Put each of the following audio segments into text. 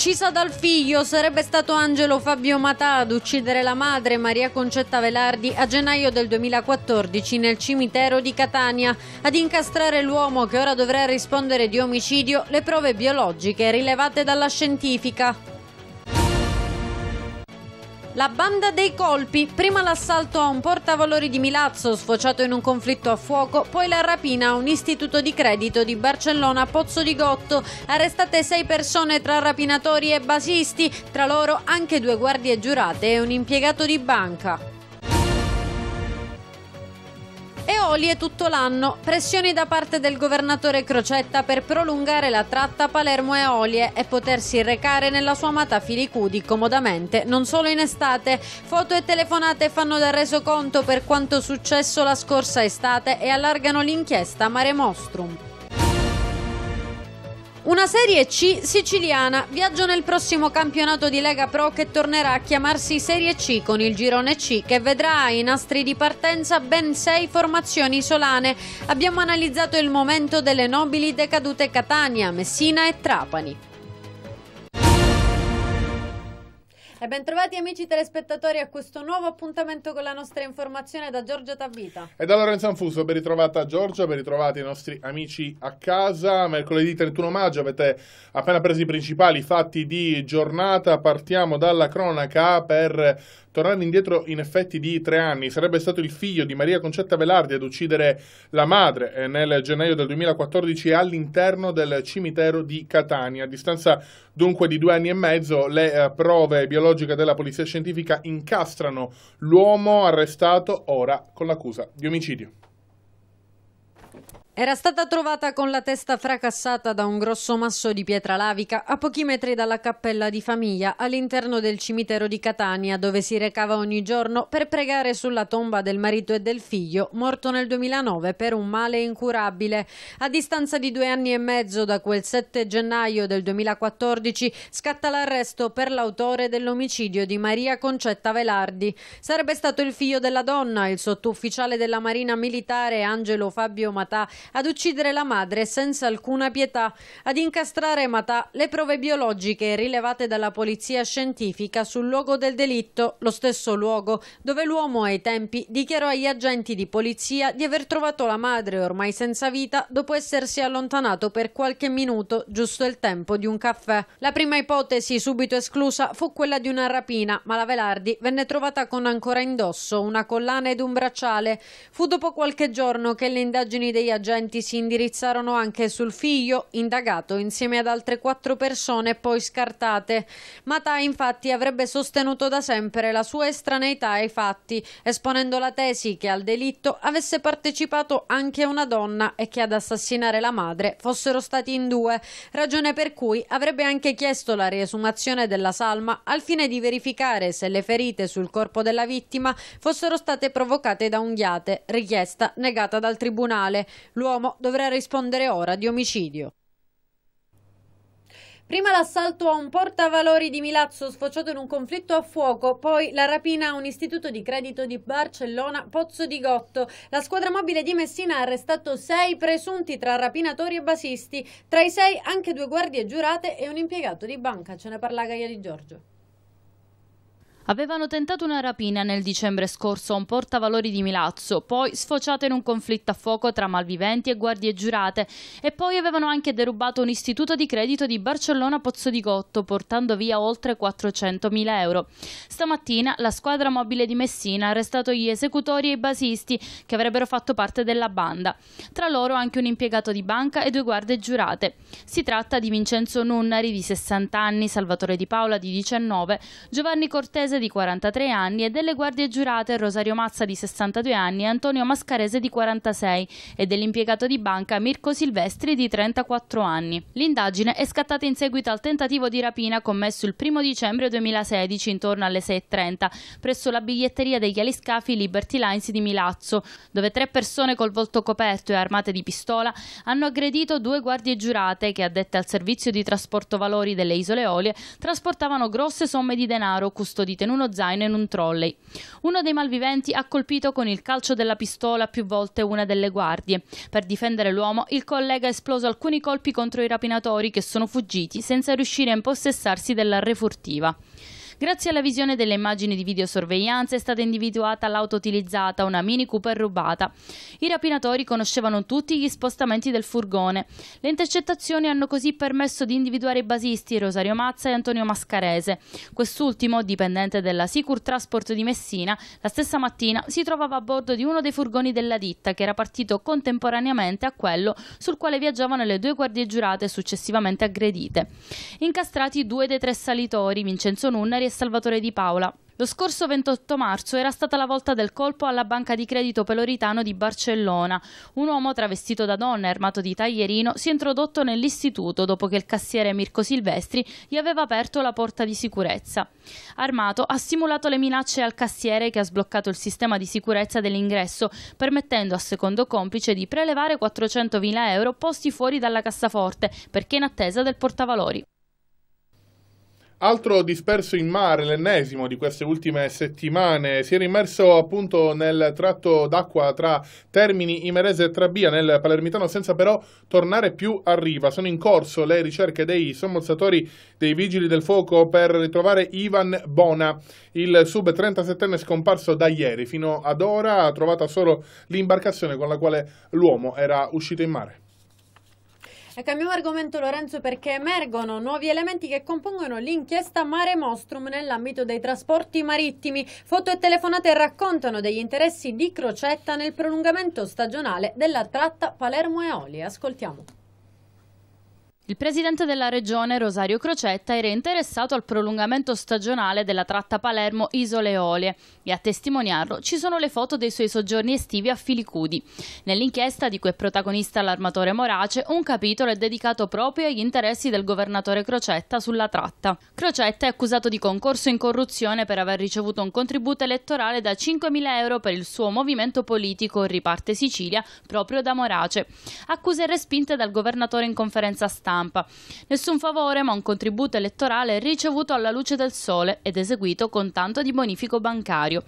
uccisa dal figlio, sarebbe stato Angelo Fabio Matà ad uccidere la madre Maria Concetta Velardi a gennaio del 2014 nel cimitero di Catania. Ad incastrare l'uomo che ora dovrà rispondere di omicidio le prove biologiche rilevate dalla scientifica. La banda dei colpi, prima l'assalto a un portavalori di Milazzo sfociato in un conflitto a fuoco, poi la rapina a un istituto di credito di Barcellona Pozzo di Gotto, arrestate sei persone tra rapinatori e basisti, tra loro anche due guardie giurate e un impiegato di banca. Eolie tutto l'anno. Pressioni da parte del governatore Crocetta per prolungare la tratta Palermo-Eolie e potersi recare nella sua amata Filicudi comodamente, non solo in estate. Foto e telefonate fanno da resoconto per quanto successo la scorsa estate e allargano l'inchiesta Mare Mostrum. Una Serie C siciliana, viaggio nel prossimo campionato di Lega Pro che tornerà a chiamarsi Serie C con il girone C che vedrà ai nastri di partenza ben sei formazioni solane. Abbiamo analizzato il momento delle nobili decadute Catania, Messina e Trapani. E bentrovati amici telespettatori a questo nuovo appuntamento con la nostra informazione da Giorgia Tavita. E da Lorenzo Anfuso, ben ritrovata Giorgia, ben ritrovati i nostri amici a casa. Mercoledì 31 maggio avete appena preso i principali fatti di giornata. Partiamo dalla cronaca per tornare indietro in effetti di tre anni. Sarebbe stato il figlio di Maria Concetta Velardi ad uccidere la madre eh, nel gennaio del 2014 all'interno del cimitero di Catania. A distanza dunque di due anni e mezzo le eh, prove biologiche psicologica della polizia scientifica incastrano l'uomo arrestato ora con l'accusa di omicidio. Era stata trovata con la testa fracassata da un grosso masso di pietra lavica a pochi metri dalla cappella di famiglia all'interno del cimitero di Catania dove si recava ogni giorno per pregare sulla tomba del marito e del figlio morto nel 2009 per un male incurabile. A distanza di due anni e mezzo da quel 7 gennaio del 2014 scatta l'arresto per l'autore dell'omicidio di Maria Concetta Velardi. Sarebbe stato il figlio della donna, il sottufficiale della Marina Militare Angelo Fabio Matà ad uccidere la madre senza alcuna pietà, ad incastrare Matà le prove biologiche rilevate dalla polizia scientifica sul luogo del delitto, lo stesso luogo dove l'uomo ai tempi dichiarò agli agenti di polizia di aver trovato la madre ormai senza vita dopo essersi allontanato per qualche minuto, giusto il tempo di un caffè. La prima ipotesi subito esclusa fu quella di una rapina, ma la Velardi venne trovata con ancora indosso una collana ed un bracciale. Fu dopo qualche giorno che le indagini degli agenti agenti si indirizzarono anche sul figlio, indagato insieme ad altre quattro persone poi scartate. Matà infatti avrebbe sostenuto da sempre la sua estraneità ai fatti, esponendo la tesi che al delitto avesse partecipato anche una donna e che ad assassinare la madre fossero stati in due, ragione per cui avrebbe anche chiesto la riesumazione della salma al fine di verificare se le ferite sul corpo della vittima fossero state provocate da unghiate, richiesta negata dal tribunale. L'uomo dovrà rispondere ora di omicidio. Prima l'assalto a un portavalori di Milazzo sfociato in un conflitto a fuoco, poi la rapina a un istituto di credito di Barcellona, Pozzo di Gotto. La squadra mobile di Messina ha arrestato sei presunti tra rapinatori e basisti, tra i sei anche due guardie giurate e un impiegato di banca. Ce ne parla Gaia Di Giorgio. Avevano tentato una rapina nel dicembre scorso a un portavalori di Milazzo, poi sfociata in un conflitto a fuoco tra malviventi e guardie giurate e poi avevano anche derubato un istituto di credito di Barcellona Pozzo di Gotto portando via oltre 400.000 euro. Stamattina la squadra mobile di Messina ha arrestato gli esecutori e i basisti che avrebbero fatto parte della banda. Tra loro anche un impiegato di banca e due guardie giurate. Si tratta di Vincenzo Nunnari di 60 anni, Salvatore Di Paola di 19, Giovanni Cortese di 43 anni e delle guardie giurate Rosario Mazza di 62 anni e Antonio Mascarese di 46 e dell'impiegato di banca Mirko Silvestri di 34 anni. L'indagine è scattata in seguito al tentativo di rapina commesso il 1 dicembre 2016 intorno alle 6.30 presso la biglietteria degli aliscafi Liberty Lines di Milazzo, dove tre persone col volto coperto e armate di pistola hanno aggredito due guardie giurate che, addette al servizio di trasporto valori delle Isole Olie, trasportavano grosse somme di denaro custodite in in uno zaino e in un trolley. Uno dei malviventi ha colpito con il calcio della pistola più volte una delle guardie. Per difendere l'uomo, il collega ha esploso alcuni colpi contro i rapinatori che sono fuggiti senza riuscire a impossessarsi della refurtiva. Grazie alla visione delle immagini di videosorveglianza è stata individuata l'auto utilizzata, una Mini Cooper rubata. I rapinatori conoscevano tutti gli spostamenti del furgone. Le intercettazioni hanno così permesso di individuare i basisti Rosario Mazza e Antonio Mascarese. Quest'ultimo, dipendente della Sicur Transport di Messina, la stessa mattina si trovava a bordo di uno dei furgoni della ditta che era partito contemporaneamente a quello sul quale viaggiavano le due guardie giurate successivamente aggredite. Incastrati due dei tre salitori, Vincenzo Nunnari e Salvatore Di Paola. Lo scorso 28 marzo era stata la volta del colpo alla banca di credito peloritano di Barcellona. Un uomo travestito da donna e armato di taglierino si è introdotto nell'istituto dopo che il cassiere Mirko Silvestri gli aveva aperto la porta di sicurezza. Armato ha simulato le minacce al cassiere che ha sbloccato il sistema di sicurezza dell'ingresso, permettendo al secondo complice di prelevare 400.000 euro posti fuori dalla cassaforte perché in attesa del portavalori. Altro disperso in mare, l'ennesimo di queste ultime settimane, si era immerso appunto nel tratto d'acqua tra Termini, Imerese e Trabia nel Palermitano senza però tornare più a riva. Sono in corso le ricerche dei sommozzatori dei Vigili del Fuoco per ritrovare Ivan Bona, il sub 37enne scomparso da ieri. Fino ad ora ha trovato solo l'imbarcazione con la quale l'uomo era uscito in mare cambiamo argomento Lorenzo perché emergono nuovi elementi che compongono l'inchiesta Mare Mostrum nell'ambito dei trasporti marittimi. Foto e telefonate raccontano degli interessi di Crocetta nel prolungamento stagionale della tratta palermo e Oli. Ascoltiamo. Il presidente della regione Rosario Crocetta era interessato al prolungamento stagionale della tratta Palermo-Isole Olie e a testimoniarlo ci sono le foto dei suoi soggiorni estivi a Filicudi. Nell'inchiesta di cui è protagonista l'armatore Morace un capitolo è dedicato proprio agli interessi del governatore Crocetta sulla tratta. Crocetta è accusato di concorso in corruzione per aver ricevuto un contributo elettorale da 5.000 euro per il suo movimento politico Riparte Sicilia proprio da Morace. Accuse respinte dal governatore in conferenza stampa stampa. Nessun favore, ma un contributo elettorale ricevuto alla luce del sole ed eseguito con tanto di bonifico bancario.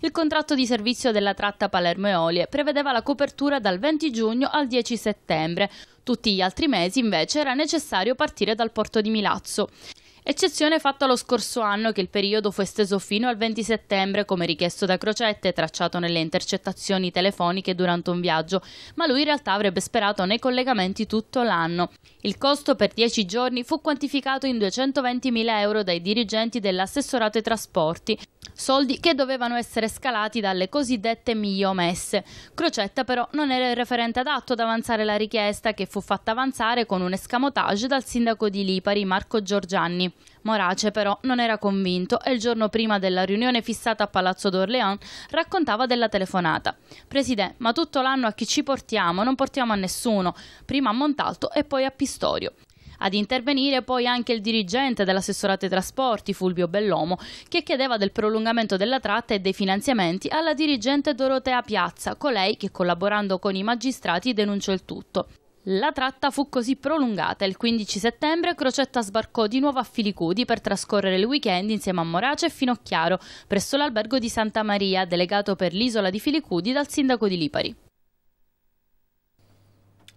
Il contratto di servizio della tratta Palermo-Eolie prevedeva la copertura dal 20 giugno al 10 settembre. Tutti gli altri mesi invece era necessario partire dal porto di Milazzo. Eccezione fatta lo scorso anno che il periodo fu esteso fino al 20 settembre come richiesto da Crocette tracciato nelle intercettazioni telefoniche durante un viaggio, ma lui in realtà avrebbe sperato nei collegamenti tutto l'anno. Il costo per 10 giorni fu quantificato in 220.000 euro dai dirigenti dell'assessorato ai trasporti, soldi che dovevano essere scalati dalle cosiddette migliomesse. Crocetta però non era il referente adatto ad avanzare la richiesta che fu fatta avanzare con un escamotage dal sindaco di Lipari Marco Giorgiani. Morace però non era convinto e il giorno prima della riunione fissata a Palazzo d'Orléans raccontava della telefonata. Presidente, ma tutto l'anno a chi ci portiamo? Non portiamo a nessuno, prima a Montalto e poi a Pistorio. Ad intervenire poi anche il dirigente dell'assessorato ai trasporti, Fulvio Bellomo, che chiedeva del prolungamento della tratta e dei finanziamenti alla dirigente Dorotea Piazza, colei che collaborando con i magistrati denunciò il tutto. La tratta fu così prolungata e il 15 settembre Crocetta sbarcò di nuovo a Filicudi per trascorrere il weekend insieme a Morace e Finocchiaro presso l'albergo di Santa Maria, delegato per l'isola di Filicudi dal sindaco di Lipari.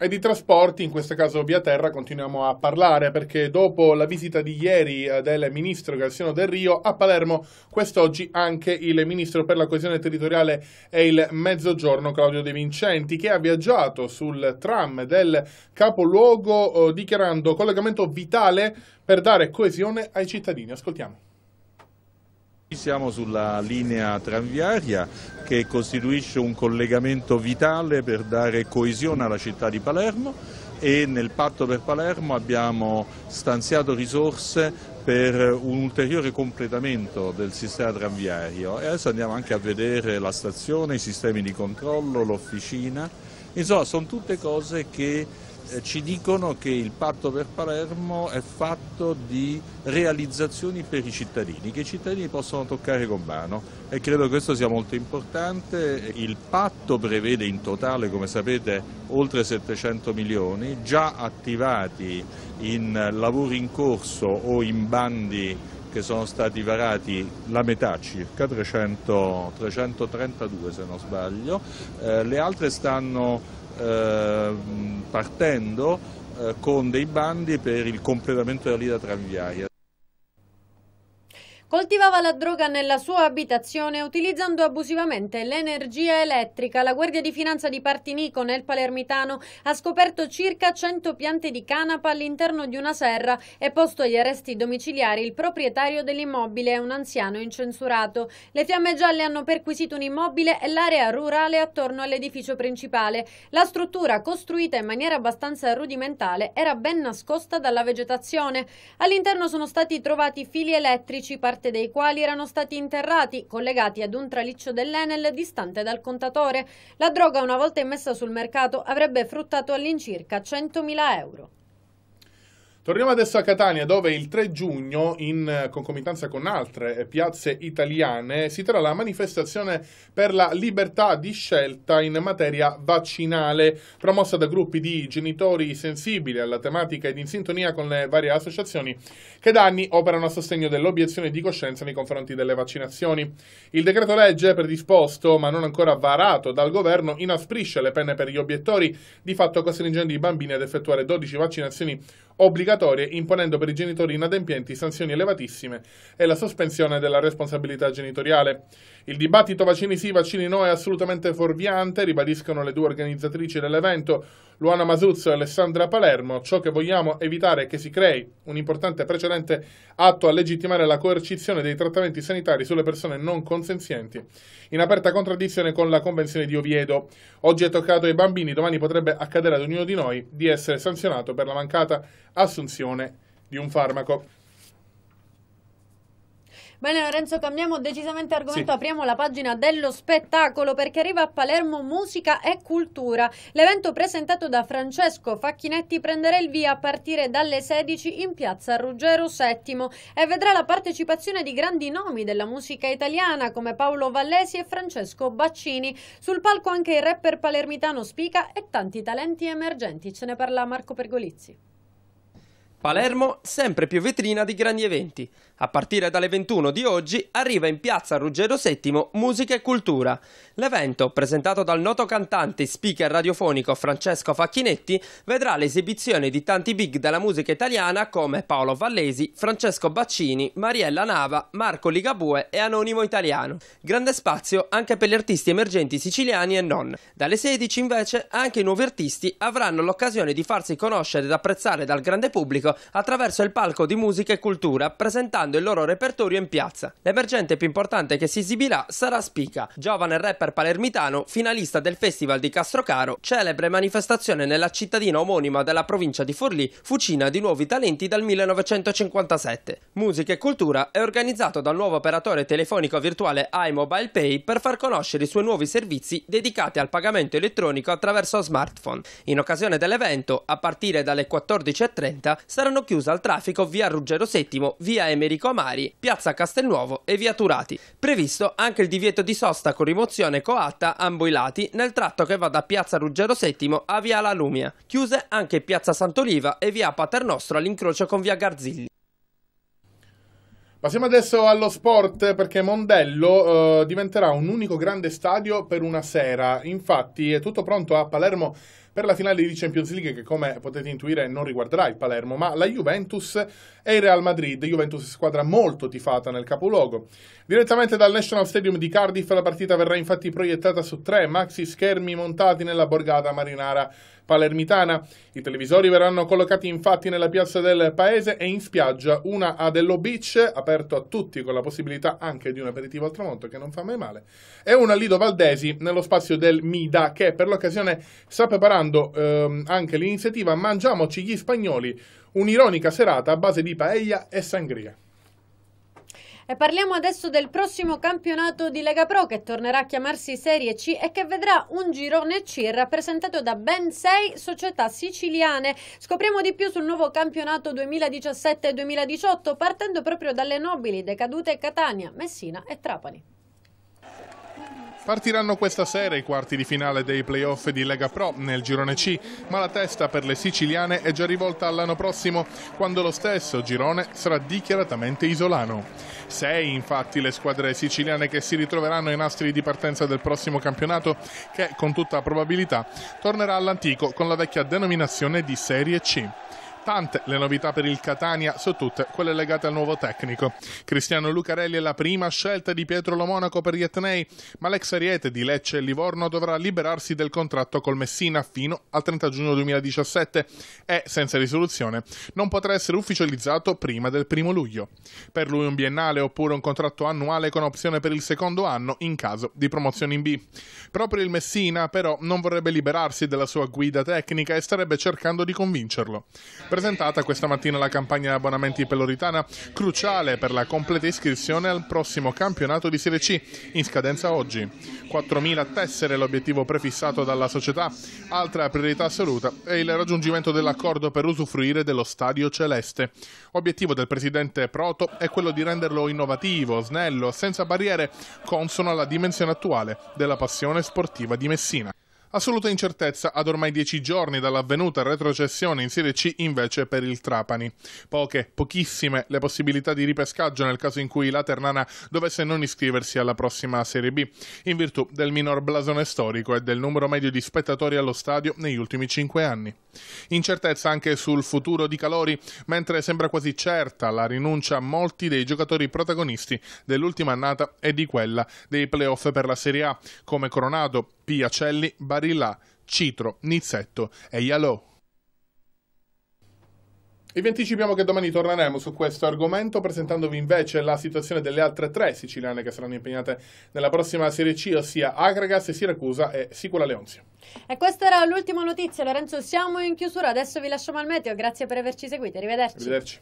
E di trasporti, in questo caso via terra, continuiamo a parlare perché dopo la visita di ieri eh, del ministro Garciano Del Rio a Palermo, quest'oggi anche il ministro per la coesione territoriale e il mezzogiorno Claudio De Vincenti che ha viaggiato sul tram del capoluogo eh, dichiarando collegamento vitale per dare coesione ai cittadini. Ascoltiamo. Siamo sulla linea tranviaria che costituisce un collegamento vitale per dare coesione alla città di Palermo e nel patto per Palermo abbiamo stanziato risorse per un ulteriore completamento del sistema tranviario e adesso andiamo anche a vedere la stazione, i sistemi di controllo, l'officina, insomma sono tutte cose che eh, ci dicono che il patto per Palermo è fatto di realizzazioni per i cittadini, che i cittadini possono toccare con mano e credo che questo sia molto importante. Il patto prevede in totale, come sapete, oltre 700 milioni già attivati in lavori in corso o in bandi che sono stati varati la metà circa, 300, 332 se non sbaglio, eh, le altre stanno Ehm, eh, partendo con dei bandi per il completamento della linea tranviaria. Coltivava la droga nella sua abitazione utilizzando abusivamente l'energia elettrica. La Guardia di Finanza di Partinico nel Palermitano ha scoperto circa 100 piante di canapa all'interno di una serra e posto agli arresti domiciliari il proprietario dell'immobile, un anziano incensurato. Le fiamme gialle hanno perquisito un immobile e l'area rurale attorno all'edificio principale. La struttura, costruita in maniera abbastanza rudimentale, era ben nascosta dalla vegetazione. All'interno sono stati trovati fili elettrici particolari parte dei quali erano stati interrati, collegati ad un traliccio dell'Enel distante dal contatore. La droga, una volta immessa sul mercato, avrebbe fruttato all'incirca 100.000 euro. Torniamo adesso a Catania, dove il 3 giugno, in concomitanza con altre piazze italiane, si terrà la manifestazione per la libertà di scelta in materia vaccinale, promossa da gruppi di genitori sensibili alla tematica ed in sintonia con le varie associazioni che da anni operano a sostegno dell'obiezione di coscienza nei confronti delle vaccinazioni. Il decreto legge predisposto, ma non ancora varato dal governo, inasprisce le pene per gli obiettori, di fatto costringendo i bambini ad effettuare 12 vaccinazioni obbligatorie, imponendo per i genitori inadempienti sanzioni elevatissime e la sospensione della responsabilità genitoriale. Il dibattito vaccini sì, vaccini no è assolutamente fuorviante, ribadiscono le due organizzatrici dell'evento, Luana Masuzzo e Alessandra Palermo. Ciò che vogliamo evitare è che si crei un importante precedente atto a legittimare la coercizione dei trattamenti sanitari sulle persone non consenzienti, in aperta contraddizione con la Convenzione di Oviedo. Oggi è toccato ai bambini, domani potrebbe accadere ad ognuno di noi di essere sanzionato per la mancata assunzione di un farmaco. Bene Lorenzo, cambiamo decisamente argomento, sì. apriamo la pagina dello spettacolo perché arriva a Palermo Musica e Cultura. L'evento presentato da Francesco Facchinetti prenderà il via a partire dalle 16 in piazza Ruggero VII e vedrà la partecipazione di grandi nomi della musica italiana come Paolo Vallesi e Francesco Baccini. Sul palco anche il rapper palermitano Spica e tanti talenti emergenti. Ce ne parla Marco Pergolizzi. Palermo, sempre più vetrina di grandi eventi. A partire dalle 21 di oggi arriva in piazza Ruggero VII Musica e Cultura. L'evento, presentato dal noto cantante e speaker radiofonico Francesco Facchinetti, vedrà l'esibizione di tanti big della musica italiana come Paolo Vallesi, Francesco Baccini, Mariella Nava, Marco Ligabue e Anonimo Italiano. Grande spazio anche per gli artisti emergenti siciliani e non. Dalle 16 invece anche i nuovi artisti avranno l'occasione di farsi conoscere ed apprezzare dal grande pubblico attraverso il palco di musica e cultura, presentando il loro repertorio in piazza. L'emergente più importante che si esibirà sarà Spica, giovane rapper palermitano, finalista del Festival di Castrocaro, celebre manifestazione nella cittadina omonima della provincia di Forlì, fucina di nuovi talenti dal 1957. Musica e cultura è organizzato dal nuovo operatore telefonico virtuale iMobile Pay per far conoscere i suoi nuovi servizi dedicati al pagamento elettronico attraverso smartphone. In occasione dell'evento, a partire dalle 14.30, saranno chiuse al traffico via Ruggero VII, via Emerico Amari, piazza Castelnuovo e via Turati. Previsto anche il divieto di sosta con rimozione stazione Coatta lati, nel tratto che va da piazza Ruggero VII a via La Lumia, chiuse anche piazza Sant'Oliva e via Paternostro all'incrocio con via Garzilli. Passiamo adesso allo sport perché Mondello eh, diventerà un unico grande stadio per una sera. Infatti è tutto pronto a Palermo per la finale di Champions League che come potete intuire non riguarderà il Palermo ma la Juventus e il Real Madrid. Juventus squadra molto tifata nel capoluogo. Direttamente dal National Stadium di Cardiff la partita verrà infatti proiettata su tre maxi schermi montati nella borgata marinara palermitana. I televisori verranno collocati infatti nella piazza del paese e in spiaggia, una Adello Beach, aperto a tutti con la possibilità anche di un aperitivo al tramonto che non fa mai male, e una Lido Valdesi nello spazio del Mida che per l'occasione sta preparando ehm, anche l'iniziativa Mangiamoci gli spagnoli, un'ironica serata a base di paella e sangria. E parliamo adesso del prossimo campionato di Lega Pro che tornerà a chiamarsi Serie C e che vedrà un girone C rappresentato da ben sei società siciliane. Scopriamo di più sul nuovo campionato 2017-2018 partendo proprio dalle nobili decadute Catania, Messina e Trapani. Partiranno questa sera i quarti di finale dei playoff di Lega Pro nel girone C, ma la testa per le siciliane è già rivolta all'anno prossimo, quando lo stesso girone sarà dichiaratamente isolano. Sei infatti le squadre siciliane che si ritroveranno ai nastri di partenza del prossimo campionato, che con tutta probabilità tornerà all'antico con la vecchia denominazione di Serie C. Tante le novità per il Catania, su tutte quelle legate al nuovo tecnico. Cristiano Lucarelli è la prima scelta di Pietro Lomonaco per gli Etnei, ma l'ex Ariete di Lecce e Livorno dovrà liberarsi del contratto col Messina fino al 30 giugno 2017 e, senza risoluzione, non potrà essere ufficializzato prima del primo luglio. Per lui un biennale oppure un contratto annuale con opzione per il secondo anno in caso di promozione in B. Proprio il Messina, però, non vorrebbe liberarsi della sua guida tecnica e starebbe cercando di convincerlo. Presentata questa mattina la campagna abbonamenti peloritana, cruciale per la completa iscrizione al prossimo campionato di Serie C, in scadenza oggi. 4.000 tessere l'obiettivo prefissato dalla società, altra priorità assoluta è il raggiungimento dell'accordo per usufruire dello stadio celeste. Obiettivo del presidente Proto è quello di renderlo innovativo, snello, senza barriere, consono alla dimensione attuale della passione sportiva di Messina. Assoluta incertezza ad ormai dieci giorni dall'avvenuta retrocessione in Serie C invece per il Trapani. Poche, pochissime le possibilità di ripescaggio nel caso in cui la Ternana dovesse non iscriversi alla prossima Serie B, in virtù del minor blasone storico e del numero medio di spettatori allo stadio negli ultimi cinque anni. Incertezza anche sul futuro di Calori, mentre sembra quasi certa la rinuncia a molti dei giocatori protagonisti dell'ultima annata e di quella dei playoff per la Serie A, come Coronato, Piacelli, Barilla, Citro, Nizzetto e Yalò. E vi anticipiamo che domani torneremo su questo argomento presentandovi invece la situazione delle altre tre siciliane che saranno impegnate nella prossima Serie C, ossia Agragas, Siracusa e Sicula Leonzio. E questa era l'ultima notizia, Lorenzo, siamo in chiusura, adesso vi lasciamo al meteo, grazie per averci seguito, arrivederci. Arrivederci.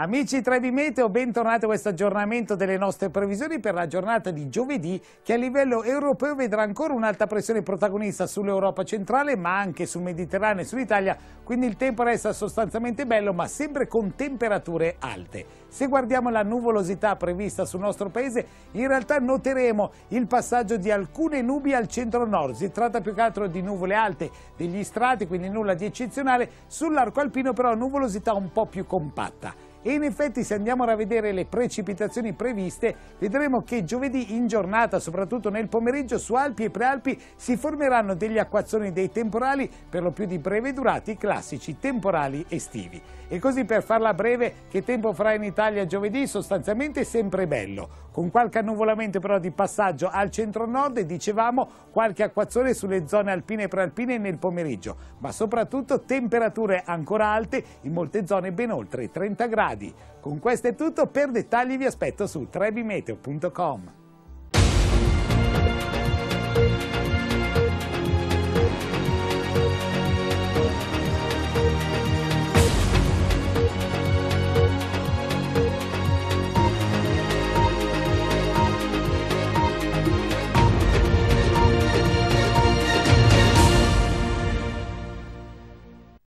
Amici 3 Meteo, bentornati a questo aggiornamento delle nostre previsioni per la giornata di giovedì che a livello europeo vedrà ancora un'alta pressione protagonista sull'Europa centrale ma anche sul Mediterraneo e sull'Italia, quindi il tempo resta sostanzialmente bello ma sempre con temperature alte. Se guardiamo la nuvolosità prevista sul nostro paese, in realtà noteremo il passaggio di alcune nubi al centro-nord, si tratta più che altro di nuvole alte, degli strati, quindi nulla di eccezionale, sull'arco alpino però nuvolosità un po' più compatta e in effetti se andiamo a vedere le precipitazioni previste vedremo che giovedì in giornata soprattutto nel pomeriggio su Alpi e Prealpi si formeranno degli acquazzoni dei temporali per lo più di breve durata i classici temporali estivi. E così per farla breve, che tempo farà in Italia giovedì? Sostanzialmente sempre bello, con qualche annuvolamento però di passaggio al centro-nord e dicevamo qualche acquazzone sulle zone alpine e prealpine nel pomeriggio, ma soprattutto temperature ancora alte in molte zone ben oltre i 30 gradi. Con questo è tutto, per dettagli vi aspetto su trebimeteo.com.